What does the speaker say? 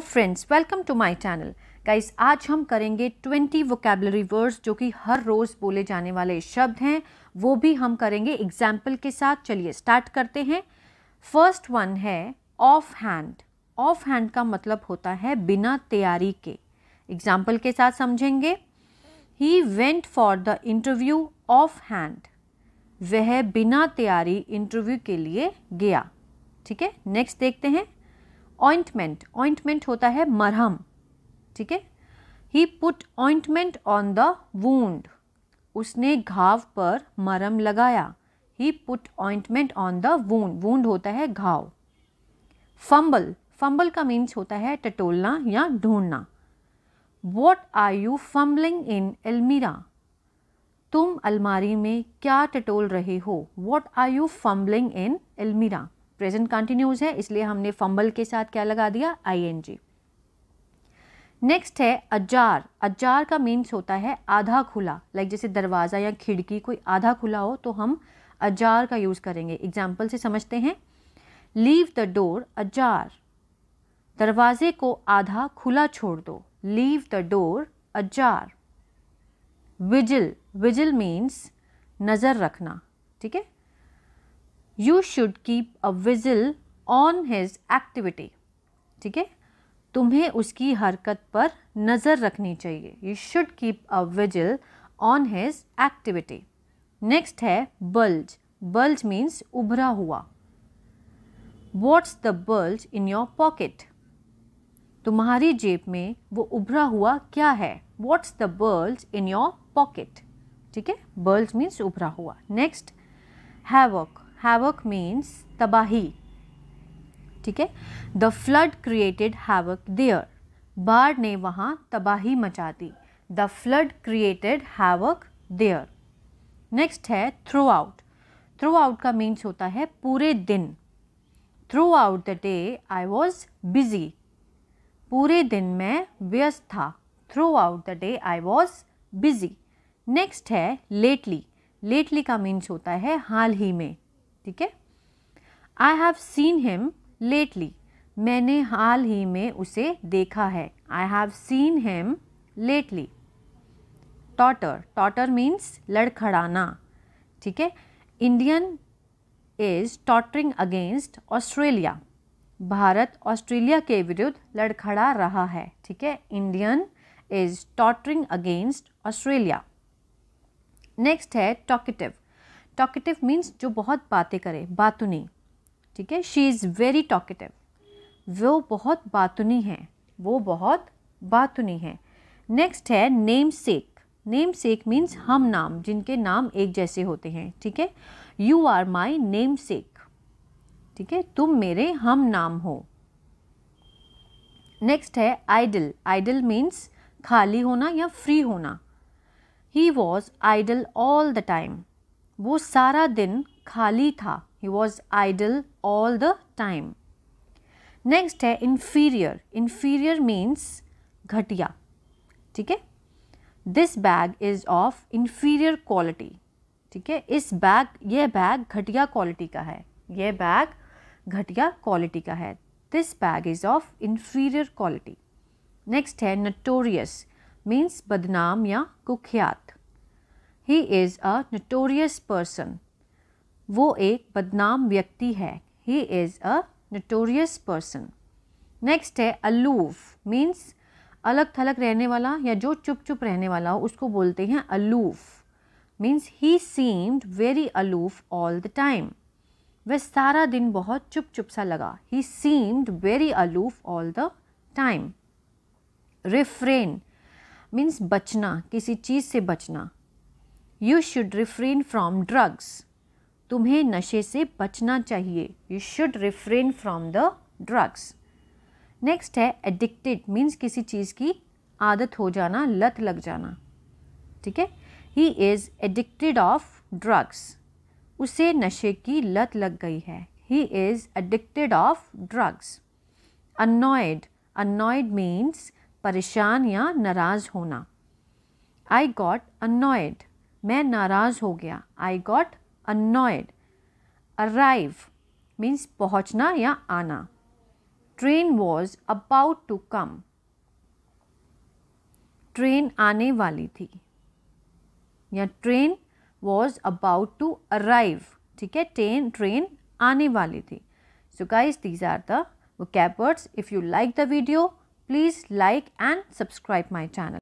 friends welcome to my channel guys आज हम करेंगे 20 वोकेबलरी वर्ड्स जो कि हर रोज़ बोले जाने वाले शब्द हैं वो भी हम करेंगे एग्जाम्पल के साथ चलिए स्टार्ट करते हैं फर्स्ट वन है ऑफ हैंड ऑफ हैंड का मतलब होता है बिना तैयारी के एग्जाम्पल के साथ समझेंगे he went for the interview off hand वह बिना तैयारी इंटरव्यू के लिए गया ठीक है नेक्स्ट देखते हैं ऑइंटमेंट ऑइंटमेंट होता है मरहम ठीक है he put ointment on the wound उसने घाव पर मरहम लगाया he put ointment on the wound wound होता है घाव फंबल फंबल का मीन्स होता है टटोलना या ढूंढना what are you fumbling in almirah तुम अलमारी में क्या टटोल रहे हो what are you fumbling in almirah present continuous है इसलिए हमने फंबल के साथ क्या लगा दिया आईएनजी नेक्स्ट है अजार अजार का मीन्स होता है आधा खुला लाइक जैसे दरवाज़ा या खिड़की कोई आधा खुला हो तो हम अजार का यूज़ करेंगे एग्जाम्पल से समझते हैं लीव द डोर अजार दरवाजे को आधा खुला छोड़ दो leave the door ajar vigil vigil means नज़र रखना ठीक है you should keep a vigil on his activity ठीक है तुम्हें उसकी हरकत पर नज़र रखनी चाहिए you should keep a vigil on his activity next है बल्ज बल्ज मीन्स उभरा हुआ what's the bulge in your pocket तुम्हारी जेब में वो उभरा हुआ क्या है what's the bulge in your pocket ठीक है बल्ज मीन्स उभरा हुआ नेक्स्ट हैवक हैवक मीन्स तबाही ठीक है the flood created havoc there बाढ़ ने वहाँ तबाही मचा दी the flood created havoc there next है थ्रू आउट थ्रू आउट का मीन्स होता है पूरे दिन throughout the day I was busy पूरे दिन मैं व्यस्त था throughout the day I was busy next है लेटली लेटली का मीन्स होता है हाल ही में ठीक है I have seen him lately मैंने हाल ही में उसे देखा है I have seen him lately totter totter means लड़खड़ाना ठीक है Indian is tottering against Australia भारत ऑस्ट्रेलिया के विरुद्ध लड़खड़ा रहा है ठीक है Indian is tottering against Australia next है टॉकेटिव टॉकेटिव मीन्स जो बहुत बातें करे बातुनी ठीक है शी इज़ वेरी टॉकेटिव वो बहुत बातुनी है वो बहुत बातुनी है नेक्स्ट है namesake namesake means हम नाम जिनके नाम एक जैसे होते हैं ठीक है you are my namesake ठीक है तुम मेरे हम नाम हो नेक्स्ट है आइडल आइडल मीन्स खाली होना या फ्री होना he was idle all the time वो सारा दिन खाली था he was idle all the time next है इन्फीरियर इन्फीरियर मीन्स घटिया ठीक है this bag is of inferior quality ठीक है इस बैग यह बैग घटिया क्वालिटी का है यह बैग घटिया क्वालिटी का है this bag is of inferior quality next है नटोरियस मीन्स बदनाम या कुख्यात he is a notorious person वो एक बदनाम व्यक्ति है he is a notorious person next है अलूफ मीन्स अलग थलग रहने वाला या जो चुप चुप रहने वाला हो उसको बोलते हैं aloof means he seemed very aloof all the time वह सारा दिन बहुत चुप चुप सा लगा he seemed very aloof all the time refrain means बचना किसी चीज़ से बचना you should refrain from drugs तुम्हें नशे से बचना चाहिए you should refrain from the drugs next है एडिक्टेड मीन्स किसी चीज़ की आदत हो जाना लत लग जाना ठीक है he is addicted of drugs उसे नशे की लत लग गई है he is addicted of drugs annoyed annoyed means परेशान या नाराज़ होना आई गॉट अनॉयड मैं नाराज़ हो गया I got annoyed arrive means पहुंचना या आना train was about to come train आने वाली थी या train was about to arrive ठीक है ट्रेन ट्रेन आने वाली थी so guys these are the वो कैपर्ड्स if you like the video please like and subscribe my channel